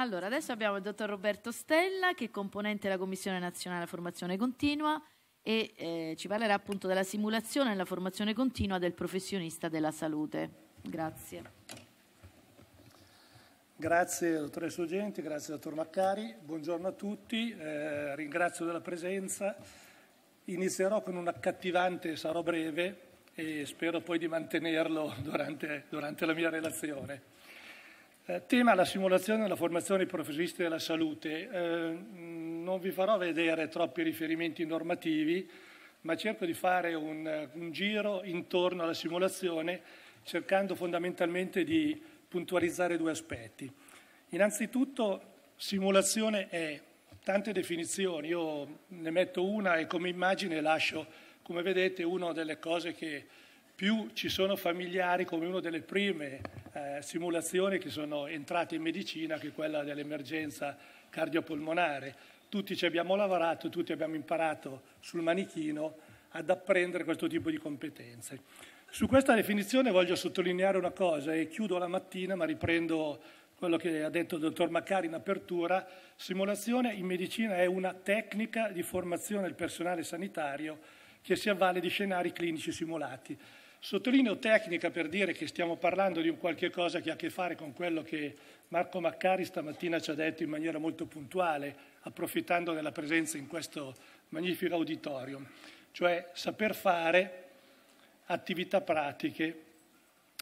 Allora, adesso abbiamo il dottor Roberto Stella, che è componente della Commissione Nazionale della Formazione Continua e eh, ci parlerà appunto della simulazione e della formazione continua del professionista della salute. Grazie. Grazie dottoressa Ugenti, grazie dottor Maccari, buongiorno a tutti, eh, ringrazio della presenza. Inizierò con un accattivante, sarò breve e spero poi di mantenerlo durante, durante la mia relazione. Eh, tema la simulazione della formazione dei professionisti della salute. Eh, non vi farò vedere troppi riferimenti normativi, ma cerco di fare un, un giro intorno alla simulazione cercando fondamentalmente di puntualizzare due aspetti. Innanzitutto simulazione è tante definizioni, io ne metto una e come immagine lascio, come vedete, una delle cose che più ci sono familiari come una delle prime eh, simulazioni che sono entrate in medicina, che è quella dell'emergenza cardiopolmonare. Tutti ci abbiamo lavorato, tutti abbiamo imparato sul manichino ad apprendere questo tipo di competenze. Su questa definizione voglio sottolineare una cosa e chiudo la mattina ma riprendo quello che ha detto il dottor Maccari in apertura, simulazione in medicina è una tecnica di formazione del personale sanitario che si avvale di scenari clinici simulati. Sottolineo tecnica per dire che stiamo parlando di un qualche cosa che ha a che fare con quello che Marco Maccari stamattina ci ha detto in maniera molto puntuale, approfittando della presenza in questo magnifico auditorium, cioè saper fare attività pratiche,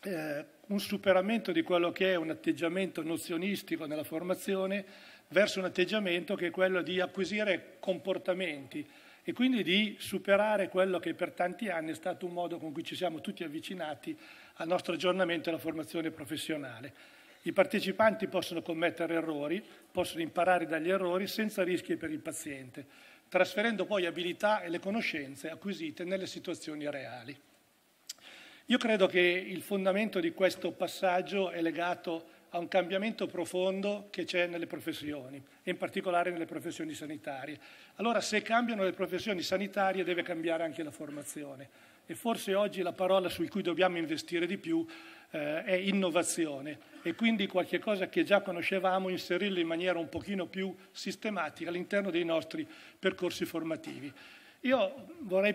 eh, un superamento di quello che è un atteggiamento nozionistico nella formazione verso un atteggiamento che è quello di acquisire comportamenti, e quindi di superare quello che per tanti anni è stato un modo con cui ci siamo tutti avvicinati al nostro aggiornamento e alla formazione professionale. I partecipanti possono commettere errori, possono imparare dagli errori senza rischi per il paziente, trasferendo poi abilità e le conoscenze acquisite nelle situazioni reali. Io credo che il fondamento di questo passaggio è legato a un cambiamento profondo che c'è nelle professioni, in particolare nelle professioni sanitarie. Allora se cambiano le professioni sanitarie deve cambiare anche la formazione e forse oggi la parola su cui dobbiamo investire di più eh, è innovazione e quindi qualche cosa che già conoscevamo inserirla in maniera un pochino più sistematica all'interno dei nostri percorsi formativi. Io vorrei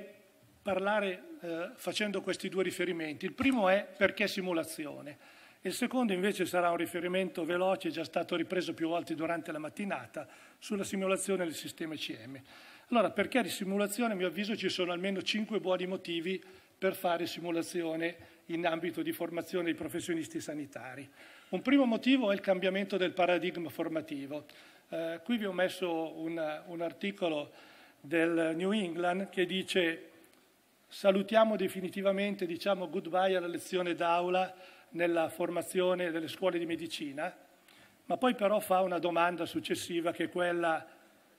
parlare eh, facendo questi due riferimenti. Il primo è perché simulazione. Il secondo invece sarà un riferimento veloce, già stato ripreso più volte durante la mattinata, sulla simulazione del sistema ICM. Allora, perché di simulazione, a mio avviso, ci sono almeno cinque buoni motivi per fare simulazione in ambito di formazione dei professionisti sanitari. Un primo motivo è il cambiamento del paradigma formativo. Eh, qui vi ho messo una, un articolo del New England che dice salutiamo definitivamente, diciamo goodbye alla lezione d'aula nella formazione delle scuole di medicina, ma poi però fa una domanda successiva che è quella,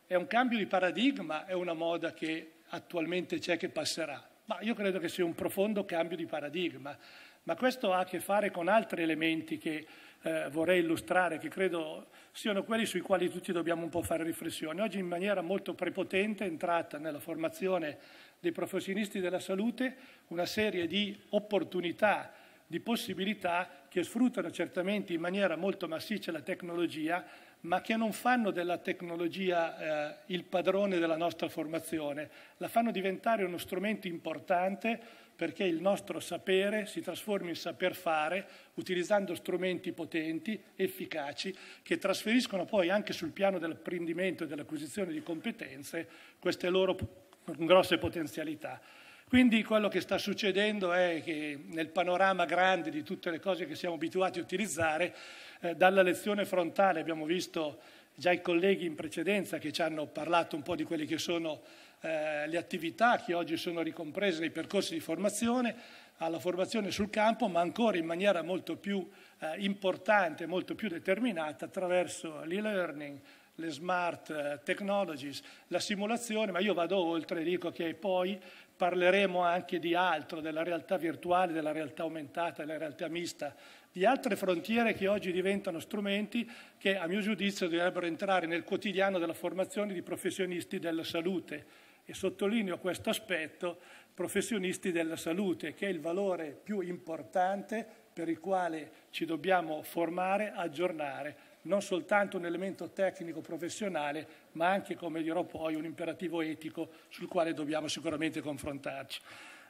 è un cambio di paradigma, è una moda che attualmente c'è che passerà? Ma io credo che sia un profondo cambio di paradigma, ma questo ha a che fare con altri elementi che eh, vorrei illustrare, che credo siano quelli sui quali tutti dobbiamo un po' fare riflessione. Oggi in maniera molto prepotente è entrata nella formazione dei professionisti della salute una serie di opportunità di possibilità che sfruttano certamente in maniera molto massiccia la tecnologia, ma che non fanno della tecnologia eh, il padrone della nostra formazione, la fanno diventare uno strumento importante perché il nostro sapere si trasformi in saper fare utilizzando strumenti potenti, efficaci, che trasferiscono poi anche sul piano dell'apprendimento e dell'acquisizione di competenze queste loro grosse potenzialità. Quindi quello che sta succedendo è che nel panorama grande di tutte le cose che siamo abituati a utilizzare, eh, dalla lezione frontale abbiamo visto già i colleghi in precedenza che ci hanno parlato un po' di quelle che sono eh, le attività che oggi sono ricomprese nei percorsi di formazione, alla formazione sul campo, ma ancora in maniera molto più eh, importante, molto più determinata attraverso l'e-learning, le smart eh, technologies, la simulazione, ma io vado oltre e dico che poi parleremo anche di altro, della realtà virtuale, della realtà aumentata, della realtà mista, di altre frontiere che oggi diventano strumenti che a mio giudizio dovrebbero entrare nel quotidiano della formazione di professionisti della salute. E sottolineo questo aspetto, professionisti della salute, che è il valore più importante per il quale ci dobbiamo formare, aggiornare non soltanto un elemento tecnico professionale, ma anche, come dirò poi, un imperativo etico sul quale dobbiamo sicuramente confrontarci.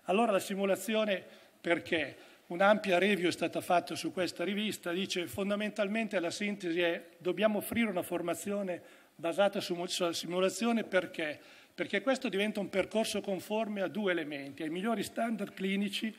Allora la simulazione perché? Un'ampia review è stata fatta su questa rivista, dice fondamentalmente la sintesi è dobbiamo offrire una formazione basata sulla simulazione perché? Perché questo diventa un percorso conforme a due elementi, ai migliori standard clinici,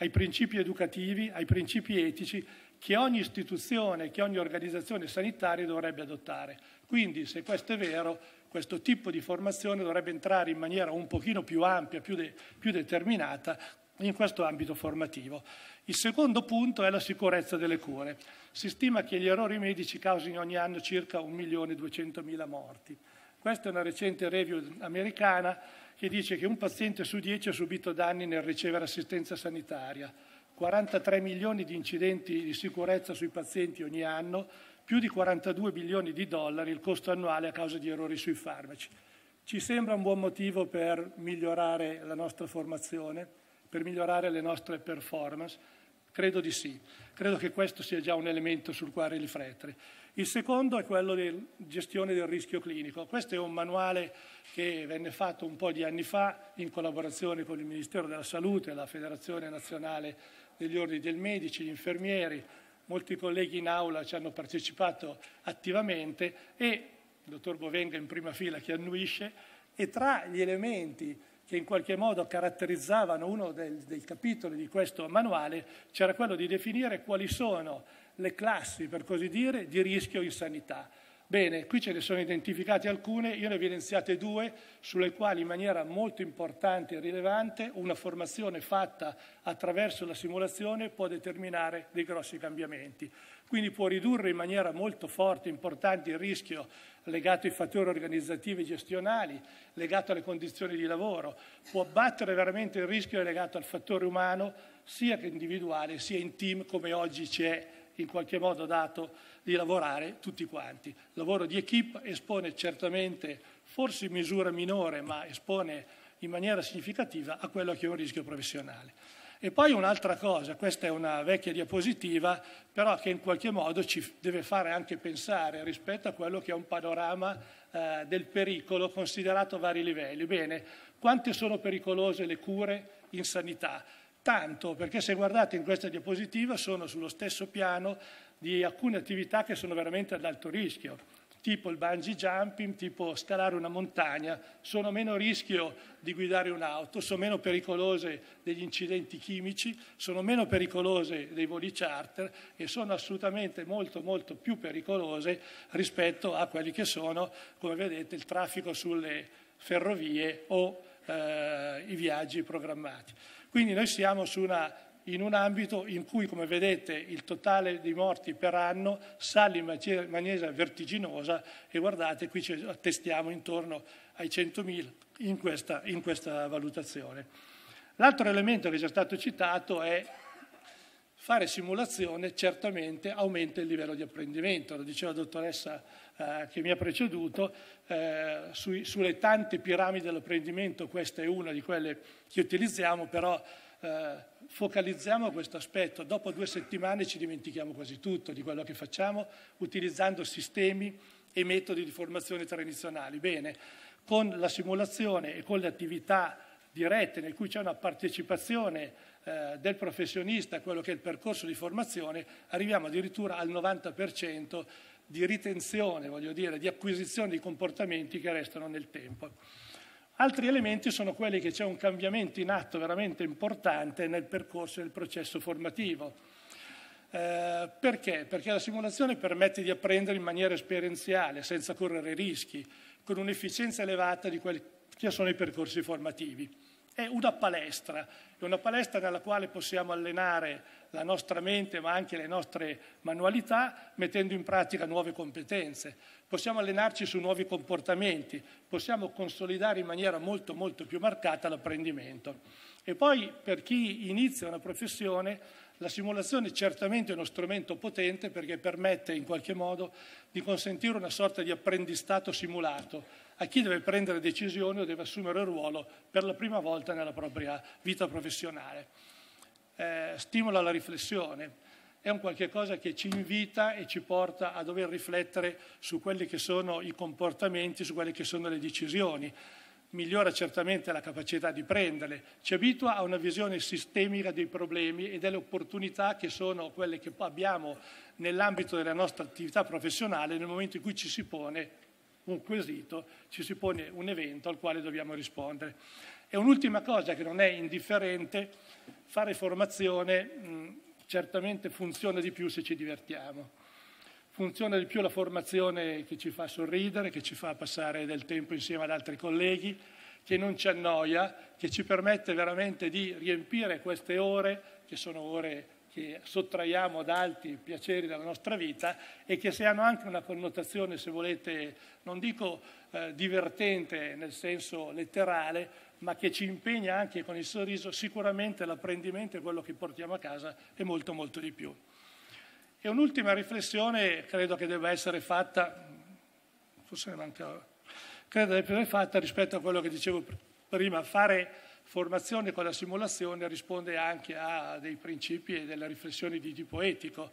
ai principi educativi, ai principi etici che ogni istituzione, che ogni organizzazione sanitaria dovrebbe adottare. Quindi, se questo è vero, questo tipo di formazione dovrebbe entrare in maniera un pochino più ampia, più, de più determinata in questo ambito formativo. Il secondo punto è la sicurezza delle cure. Si stima che gli errori medici causino ogni anno circa 1.200.000 morti. Questa è una recente review americana che dice che un paziente su dieci ha subito danni nel ricevere assistenza sanitaria. 43 milioni di incidenti di sicurezza sui pazienti ogni anno, più di 42 milioni di dollari il costo annuale a causa di errori sui farmaci. Ci sembra un buon motivo per migliorare la nostra formazione, per migliorare le nostre performance? Credo di sì. Credo che questo sia già un elemento sul quale riflettere. Il secondo è quello della gestione del rischio clinico. Questo è un manuale che venne fatto un po' di anni fa in collaborazione con il Ministero della Salute, la Federazione Nazionale degli Ordini del Medici, gli infermieri, molti colleghi in aula ci hanno partecipato attivamente e il dottor Bovenga in prima fila che annuisce e tra gli elementi che in qualche modo caratterizzavano uno del, dei capitoli di questo manuale c'era quello di definire quali sono le classi, per così dire, di rischio in sanità. Bene, qui ce ne sono identificate alcune, io ne ho evidenziate due, sulle quali in maniera molto importante e rilevante una formazione fatta attraverso la simulazione può determinare dei grossi cambiamenti. Quindi può ridurre in maniera molto forte e importante il rischio legato ai fattori organizzativi e gestionali, legato alle condizioni di lavoro, può abbattere veramente il rischio legato al fattore umano, sia che individuale sia in team come oggi c'è in qualche modo dato di lavorare tutti quanti. Il lavoro di equip espone certamente, forse in misura minore, ma espone in maniera significativa a quello che è un rischio professionale. E poi un'altra cosa, questa è una vecchia diapositiva, però che in qualche modo ci deve fare anche pensare rispetto a quello che è un panorama eh, del pericolo considerato a vari livelli. Bene, quante sono pericolose le cure in sanità? tanto, perché se guardate in questa diapositiva sono sullo stesso piano di alcune attività che sono veramente ad alto rischio, tipo il bungee jumping, tipo scalare una montagna, sono meno rischio di guidare un'auto, sono meno pericolose degli incidenti chimici, sono meno pericolose dei voli charter e sono assolutamente molto molto più pericolose rispetto a quelli che sono, come vedete, il traffico sulle ferrovie o eh, i viaggi programmati. Quindi noi siamo una, in un ambito in cui, come vedete, il totale di morti per anno sale in maniera vertiginosa e guardate, qui ci attestiamo intorno ai 100.000 in in questa valutazione. L'altro elemento che è già stato citato è fare simulazione certamente aumenta il livello di apprendimento, lo diceva la dottoressa eh, che mi ha preceduto, eh, sui, sulle tante piramidi dell'apprendimento, questa è una di quelle che utilizziamo, però eh, focalizziamo questo aspetto. Dopo due settimane ci dimentichiamo quasi tutto di quello che facciamo utilizzando sistemi e metodi di formazione tradizionali. Bene, con la simulazione e con le attività dirette nel cui c'è una partecipazione eh, del professionista a quello che è il percorso di formazione, arriviamo addirittura al 90% di ritenzione, voglio dire, di acquisizione di comportamenti che restano nel tempo. Altri elementi sono quelli che c'è un cambiamento in atto veramente importante nel percorso del processo formativo. Eh, perché? Perché la simulazione permette di apprendere in maniera esperienziale, senza correre rischi, con un'efficienza elevata di quelli che sono i percorsi formativi è una palestra, è una palestra nella quale possiamo allenare la nostra mente ma anche le nostre manualità mettendo in pratica nuove competenze. Possiamo allenarci su nuovi comportamenti, possiamo consolidare in maniera molto molto più marcata l'apprendimento. E poi per chi inizia una professione la simulazione è certamente uno strumento potente perché permette in qualche modo di consentire una sorta di apprendistato simulato a chi deve prendere decisioni o deve assumere ruolo per la prima volta nella propria vita professionale. Eh, stimola la riflessione, è un qualche cosa che ci invita e ci porta a dover riflettere su quelli che sono i comportamenti, su quelle che sono le decisioni. Migliora certamente la capacità di prenderle, ci abitua a una visione sistemica dei problemi e delle opportunità che sono quelle che abbiamo nell'ambito della nostra attività professionale nel momento in cui ci si pone un quesito, ci si pone un evento al quale dobbiamo rispondere. E un'ultima cosa che non è indifferente, fare formazione mh, mm, certamente funziona di più se ci divertiamo. Funziona di più la formazione che ci fa sorridere, che ci fa passare del tempo insieme ad altri colleghi, che non ci annoia, che ci permette veramente di riempire queste ore, che sono ore che sottraiamo ad altri piaceri della nostra vita e che se hanno anche una connotazione, se volete, non dico eh, divertente nel senso letterale, ma che ci impegna anche con il sorriso, sicuramente l'apprendimento e quello che portiamo a casa è molto molto di più. E un'ultima riflessione credo che debba essere fatta, forse ne manca, credo debba essere fatta rispetto a quello che dicevo prima, fare formazione con la simulazione risponde anche a dei principi e delle riflessioni di tipo etico.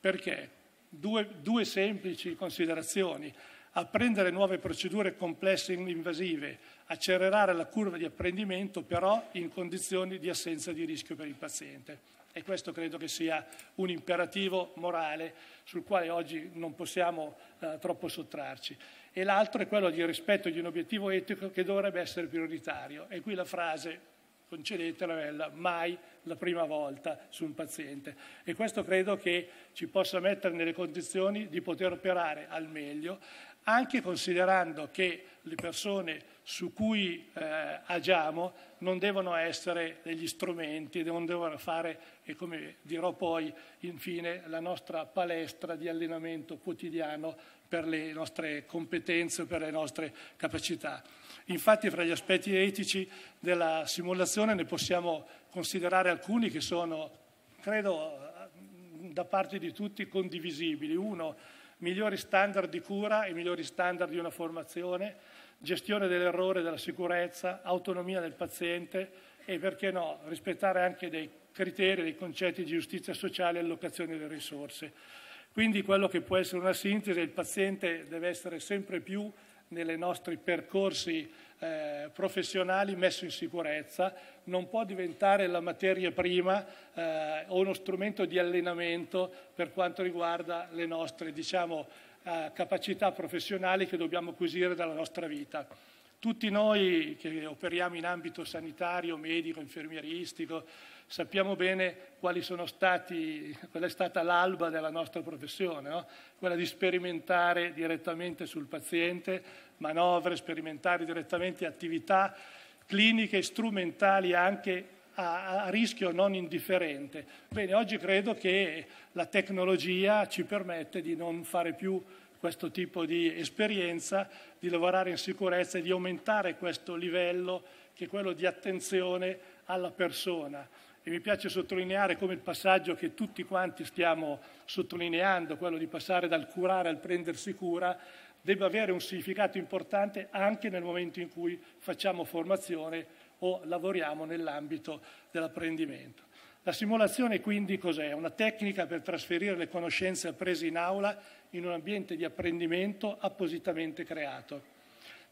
Perché? Due, due semplici considerazioni. Apprendere nuove procedure complesse e invasive, accelerare la curva di apprendimento però in condizioni di assenza di rischio per il paziente. E questo credo che sia un imperativo morale sul quale oggi non possiamo eh, troppo sottrarci e l'altro è quello del rispetto di un obiettivo etico che dovrebbe essere prioritario. E qui la frase, concedetela, è mai la prima volta su un paziente. E questo credo che ci possa mettere nelle condizioni di poter operare al meglio anche considerando che le persone su cui eh, agiamo non devono essere degli strumenti, non devono fare, e come dirò poi, infine, la nostra palestra di allenamento quotidiano per le nostre competenze, per le nostre capacità. Infatti fra gli aspetti etici della simulazione ne possiamo considerare alcuni che sono, credo, da parte di tutti condivisibili. Uno, migliori standard di cura e migliori standard di una formazione, gestione dell'errore, della sicurezza, autonomia del paziente e perché no, rispettare anche dei criteri, dei concetti di giustizia sociale e allocazione delle risorse. Quindi quello che può essere una sintesi, il paziente deve essere sempre più nei nostri percorsi eh, professionali messo in sicurezza, non può diventare la materia prima eh, o uno strumento di allenamento per quanto riguarda le nostre diciamo, eh, capacità professionali che dobbiamo acquisire dalla nostra vita. Tutti noi che operiamo in ambito sanitario, medico, infermieristico, sappiamo bene stati, qual è stata l'alba della nostra professione, no? quella di sperimentare direttamente sul paziente manovre sperimentali direttamente, attività cliniche strumentali anche a, a rischio non indifferente. Bene, oggi credo che la tecnologia ci permette di non fare più questo tipo di esperienza, di lavorare in sicurezza e di aumentare questo livello che è quello di attenzione alla persona. E mi piace sottolineare come il passaggio che tutti quanti stiamo sottolineando, quello di passare dal curare al prendersi cura, debba avere un significato importante anche nel momento in cui facciamo formazione o lavoriamo nell'ambito dell'apprendimento. La simulazione quindi cos'è? Una tecnica per trasferire le conoscenze apprese in aula in un ambiente di apprendimento appositamente creato.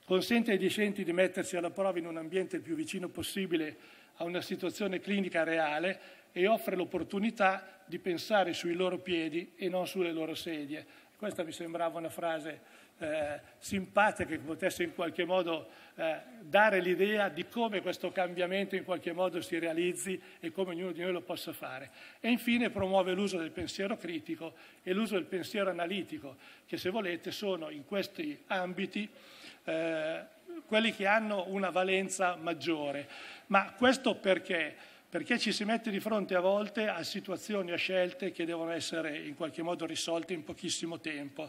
Consente ai discenti di mettersi alla prova in un ambiente il più vicino possibile a una situazione clinica reale e offre l'opportunità di pensare sui loro piedi e non sulle loro sedie. Questa mi sembrava una frase eh, simpatica che potesse in qualche modo eh, dare l'idea di come questo cambiamento in qualche modo si realizzi e come ognuno di noi lo possa fare. E infine promuove l'uso del pensiero critico e l'uso del pensiero analitico, che se volete sono in questi ambiti eh, quelli che hanno una valenza maggiore. Ma questo perché? perché ci si mette di fronte a volte a situazioni, a scelte che devono essere in qualche modo risolte in pochissimo tempo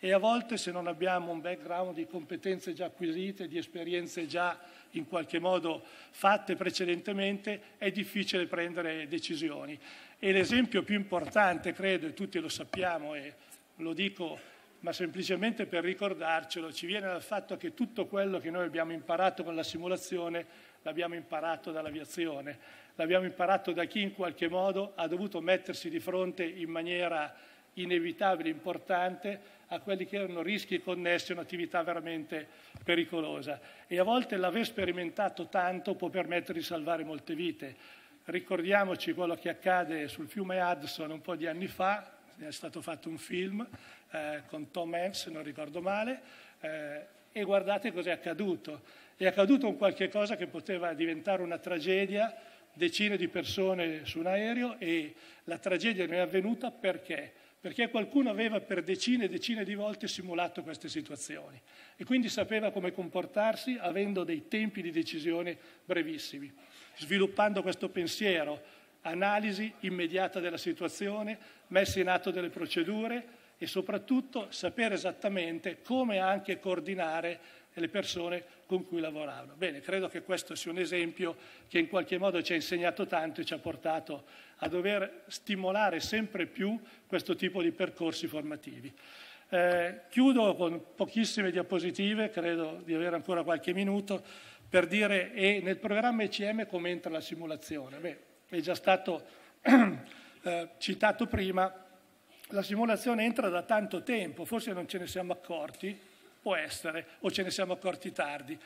e a volte se non abbiamo un background di competenze già acquisite, di esperienze già in qualche modo fatte precedentemente, è difficile prendere decisioni. E l'esempio più importante, credo, e tutti lo sappiamo e lo dico, ma semplicemente per ricordarcelo, ci viene dal fatto che tutto quello che noi abbiamo imparato con la simulazione l'abbiamo imparato dall'aviazione, l'abbiamo imparato da chi in qualche modo ha dovuto mettersi di fronte in maniera inevitabile, importante, a quelli che erano rischi connessi a un'attività veramente pericolosa e a volte l'aver sperimentato tanto può permettere di salvare molte vite. Ricordiamoci quello che accade sul fiume Hudson un po' di anni fa, è stato fatto un film eh, con Tom Hanks, se non ricordo male, eh, e guardate cos'è accaduto. È accaduto un qualche cosa che poteva diventare una tragedia, decine di persone su un aereo e la tragedia non è avvenuta perché? perché qualcuno aveva per decine e decine di volte simulato queste situazioni e quindi sapeva come comportarsi avendo dei tempi di decisione brevissimi, sviluppando questo pensiero, analisi immediata della situazione, messa in atto delle procedure e soprattutto sapere esattamente come anche coordinare e le persone con cui lavoravano. Bene, credo che questo sia un esempio che in qualche modo ci ha insegnato tanto e ci ha portato a dover stimolare sempre più questo tipo di percorsi formativi. Eh, chiudo con pochissime diapositive, credo di avere ancora qualche minuto, per dire e nel programma ECM come entra la simulazione. Beh, è già stato eh, citato prima, la simulazione entra da tanto tempo, forse non ce ne siamo accorti, può essere, o ce ne siamo accorti tardi.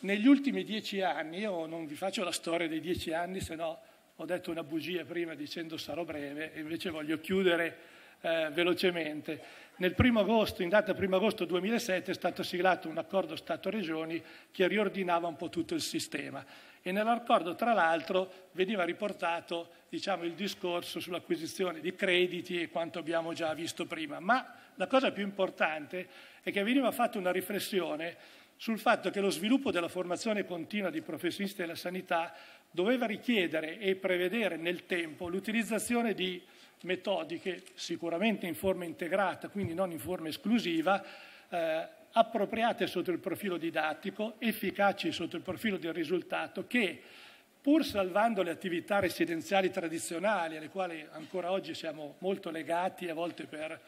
Negli ultimi dieci anni, io non vi faccio la storia dei dieci anni, se no ho detto una bugia prima dicendo sarò breve, e invece voglio chiudere eh, velocemente. Nel 1 agosto, in data 1 agosto 2007, è stato siglato un accordo Stato-Regioni che riordinava un po' tutto il sistema e nell'accordo tra l'altro veniva riportato diciamo, il discorso sull'acquisizione di crediti e quanto abbiamo già visto prima. Ma la cosa più importante è che veniva fatta una riflessione sul fatto che lo sviluppo della formazione continua di professionisti della sanità doveva richiedere e prevedere nel tempo l'utilizzazione di metodiche sicuramente in forma integrata, quindi non in forma esclusiva, eh, appropriate sotto il profilo didattico, efficaci sotto il profilo del risultato, che pur salvando le attività residenziali tradizionali, alle quali ancora oggi siamo molto legati, a volte per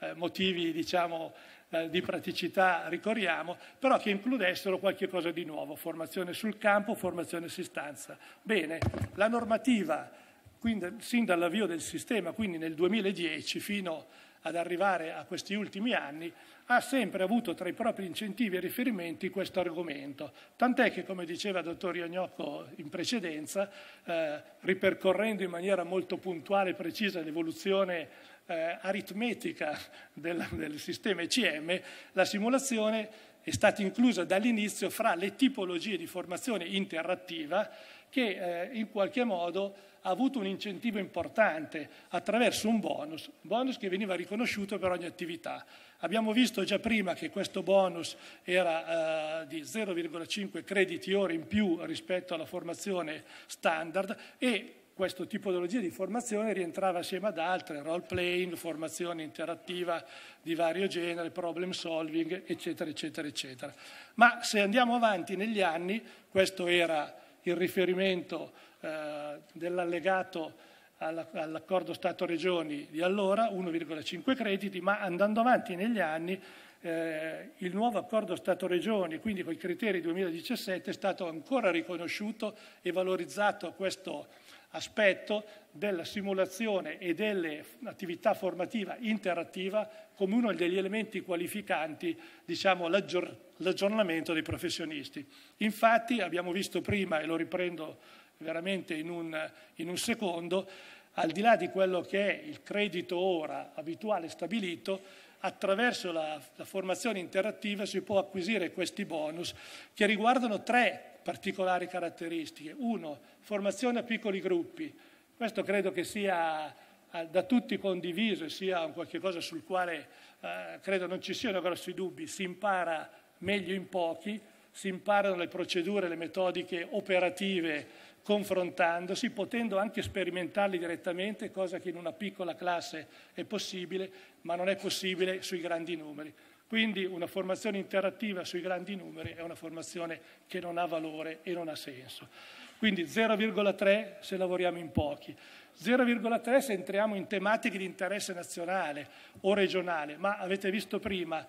eh, motivi diciamo, eh, di praticità ricorriamo, però che includessero qualche cosa di nuovo, formazione sul campo, formazione a istanza. Bene, la normativa, quindi, sin dall'avvio del sistema, quindi nel 2010 fino a ad arrivare a questi ultimi anni, ha sempre avuto tra i propri incentivi e riferimenti questo argomento. Tant'è che, come diceva il dottor Iognocco in precedenza, eh, ripercorrendo in maniera molto puntuale e precisa l'evoluzione eh, aritmetica del, del sistema ECM, la simulazione è stata inclusa dall'inizio fra le tipologie di formazione interattiva che eh, in qualche modo ha avuto un incentivo importante attraverso un bonus, bonus che veniva riconosciuto per ogni attività. Abbiamo visto già prima che questo bonus era eh, di 0,5 crediti ore in più rispetto alla formazione standard e questo tipologia di formazione rientrava assieme ad altre, role playing, formazione interattiva di vario genere, problem solving, eccetera, eccetera, eccetera. Ma se andiamo avanti negli anni, questo era il riferimento eh, dell'allegato all'accordo Stato-Regioni di allora, 1,5 crediti, ma andando avanti negli anni eh, il nuovo accordo Stato-Regioni, quindi con i criteri 2017, è stato ancora riconosciuto e valorizzato questo aspetto della simulazione e dell'attività formativa interattiva come uno degli elementi qualificanti, diciamo, l'aggiornamento dei professionisti. Infatti, abbiamo visto prima, e lo riprendo veramente in un, in un secondo, al di là di quello che è il credito ora abituale stabilito, attraverso la, la formazione interattiva si può acquisire questi bonus che riguardano tre particolari caratteristiche. Uno, formazione a piccoli gruppi. Questo credo che sia eh, da tutti condiviso e sia un qualche cosa sul quale eh, credo non ci siano grossi dubbi. Si impara meglio in pochi, si imparano le procedure, le metodiche operative confrontandosi, potendo anche sperimentarli direttamente, cosa che in una piccola classe è possibile, ma non è possibile sui grandi numeri. Quindi una formazione interattiva sui grandi numeri è una formazione che non ha valore e non ha senso. Quindi 0,3 se lavoriamo in pochi, 0,3 se entriamo in tematiche di interesse nazionale o regionale, ma avete visto prima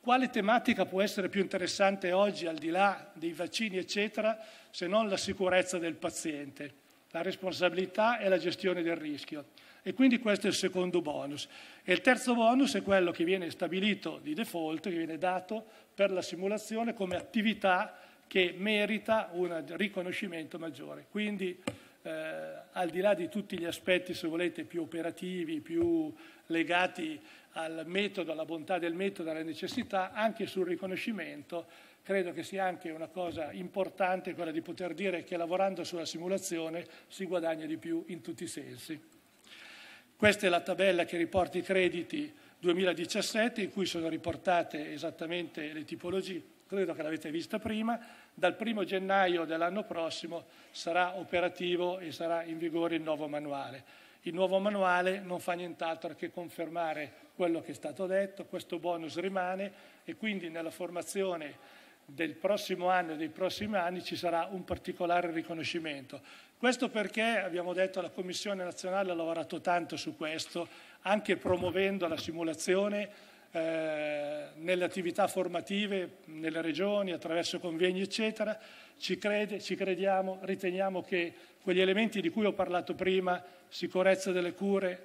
quale tematica può essere più interessante oggi al di là dei vaccini eccetera se non la sicurezza del paziente la responsabilità e la gestione del rischio. E quindi questo è il secondo bonus. E il terzo bonus è quello che viene stabilito di default, che viene dato per la simulazione come attività che merita un riconoscimento maggiore. Quindi eh, al di là di tutti gli aspetti, se volete, più operativi, più legati al metodo, alla bontà del metodo, alla necessità, anche sul riconoscimento credo che sia anche una cosa importante quella di poter dire che lavorando sulla simulazione si guadagna di più in tutti i sensi. Questa è la tabella che riporta i crediti 2017 in cui sono riportate esattamente le tipologie, credo che l'avete vista prima, dal primo gennaio dell'anno prossimo sarà operativo e sarà in vigore il nuovo manuale. Il nuovo manuale non fa nient'altro che confermare quello che è stato detto, questo bonus rimane e quindi nella formazione del prossimo anno e dei prossimi anni ci sarà un particolare riconoscimento. Questo perché, abbiamo detto, la Commissione nazionale ha lavorato tanto su questo, anche promuovendo la simulazione eh, nelle attività formative, nelle regioni, attraverso convegni, eccetera. Ci, crede, ci crediamo, riteniamo che quegli elementi di cui ho parlato prima, sicurezza delle cure,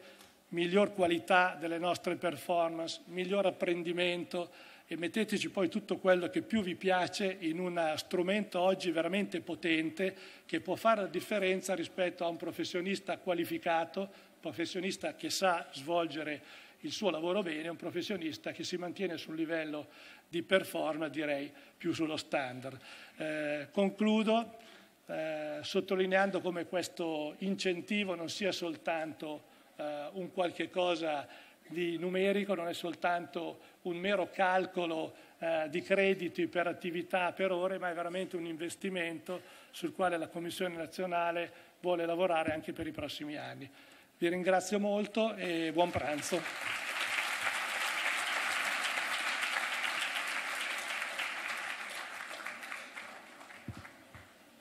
miglior qualità delle nostre performance, miglior apprendimento, e metteteci poi tutto quello che più vi piace in un strumento oggi veramente potente che può fare la differenza rispetto a un professionista qualificato, professionista che sa svolgere il suo lavoro bene, un professionista che si mantiene sul livello di performance, direi più sullo standard. Eh, concludo eh, sottolineando come questo incentivo non sia soltanto eh, un qualche cosa di numerico, non è soltanto un mero calcolo eh, di crediti per attività, per ore, ma è veramente un investimento sul quale la Commissione nazionale vuole lavorare anche per i prossimi anni. Vi ringrazio molto e buon pranzo.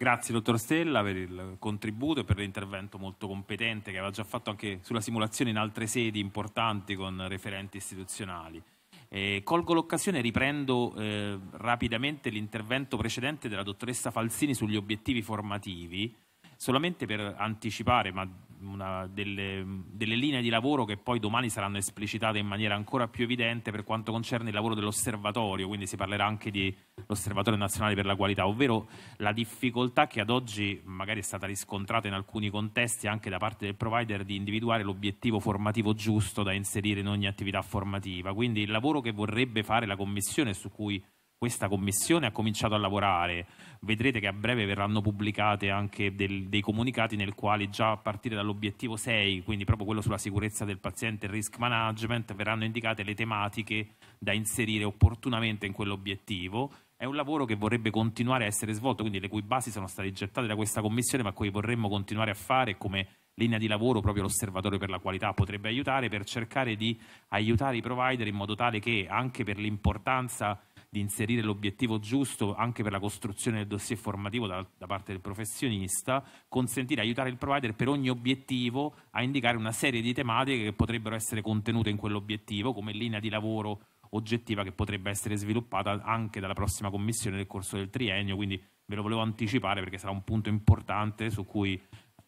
Grazie dottor Stella per il contributo e per l'intervento molto competente che aveva già fatto anche sulla simulazione in altre sedi importanti con referenti istituzionali. E colgo l'occasione e riprendo eh, rapidamente l'intervento precedente della dottoressa Falsini sugli obiettivi formativi, solamente per anticipare, ma una, delle, delle, linee di lavoro che poi domani saranno esplicitate in maniera ancora più evidente per quanto concerne il lavoro dell'osservatorio, quindi si parlerà anche di l'Osservatorio Nazionale per la Qualità, ovvero la difficoltà che ad oggi magari è stata riscontrata in alcuni contesti anche da parte del provider di individuare l'obiettivo formativo giusto da inserire in ogni attività formativa. Quindi il lavoro che vorrebbe fare la Commissione su cui questa Commissione ha cominciato a lavorare, vedrete che a breve verranno pubblicate anche del, dei comunicati nel quale già a partire dall'obiettivo 6, quindi proprio quello sulla sicurezza del paziente e risk management, verranno indicate le tematiche da inserire opportunamente in quell'obiettivo. È un lavoro che vorrebbe continuare a essere svolto, quindi le cui basi sono state gettate da questa commissione, ma cui vorremmo continuare a fare come linea di lavoro proprio l'osservatorio per la qualità potrebbe aiutare per cercare di aiutare i provider in modo tale che anche per l'importanza di inserire l'obiettivo giusto anche per la costruzione del dossier formativo da, da parte del professionista, consentire, aiutare il provider per ogni obiettivo a indicare una serie di tematiche che potrebbero essere contenute in quell'obiettivo come linea di lavoro oggettiva che potrebbe essere sviluppata anche dalla prossima commissione nel corso del triennio, quindi ve lo volevo anticipare perché sarà un punto importante su cui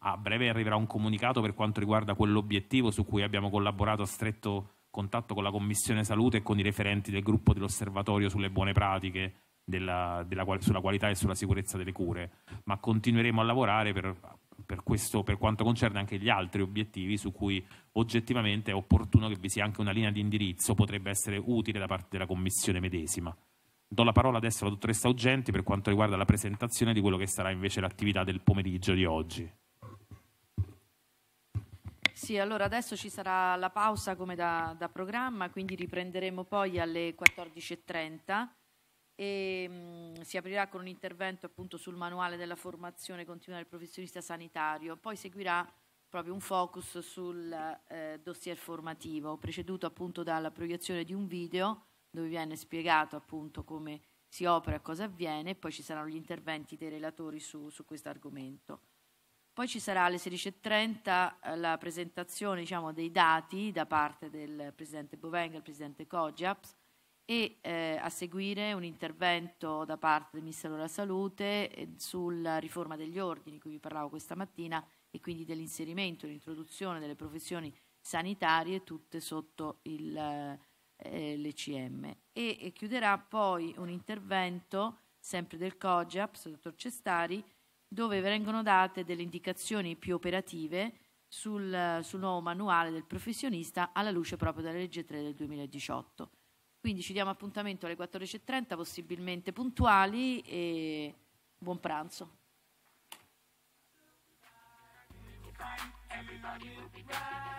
a breve arriverà un comunicato per quanto riguarda quell'obiettivo su cui abbiamo collaborato a stretto contatto con la Commissione Salute e con i referenti del gruppo dell'osservatorio sulle buone pratiche della, della, sulla qualità e sulla sicurezza delle cure, ma continueremo a lavorare per, per, questo, per quanto concerne anche gli altri obiettivi su cui oggettivamente è opportuno che vi sia anche una linea di indirizzo, potrebbe essere utile da parte della Commissione medesima. Do la parola adesso alla dottoressa Ugenti per quanto riguarda la presentazione di quello che sarà invece l'attività del pomeriggio di oggi. Sì, allora adesso ci sarà la pausa come da, da programma, quindi riprenderemo poi alle 14.30 e mh, mm, si aprirà con un intervento appunto sul manuale della formazione continua del professionista sanitario. Poi seguirà proprio un focus sul eh, dossier formativo, preceduto appunto dalla proiezione di un video dove viene spiegato appunto come si opera e cosa avviene, poi ci saranno gli interventi dei relatori su, su questo argomento. Poi ci sarà alle 16.30 eh, la presentazione diciamo, dei dati da parte del Presidente Bovenga e del Presidente Cogiaps e eh, a seguire un intervento da parte del Ministero della Salute eh, sulla riforma degli ordini, di cui vi parlavo questa mattina, e quindi dell'inserimento, e l'introduzione delle professioni sanitarie tutte sotto il, eh, eh l'ECM. E, e chiuderà poi un intervento sempre del COGIAPS, dottor Cestari, dove vengono date delle indicazioni più operative sul, sul, nuovo manuale del professionista alla luce proprio della legge 3 del 2018. Quindi ci diamo appuntamento alle 14.30, possibilmente puntuali e buon pranzo. Everybody will be right.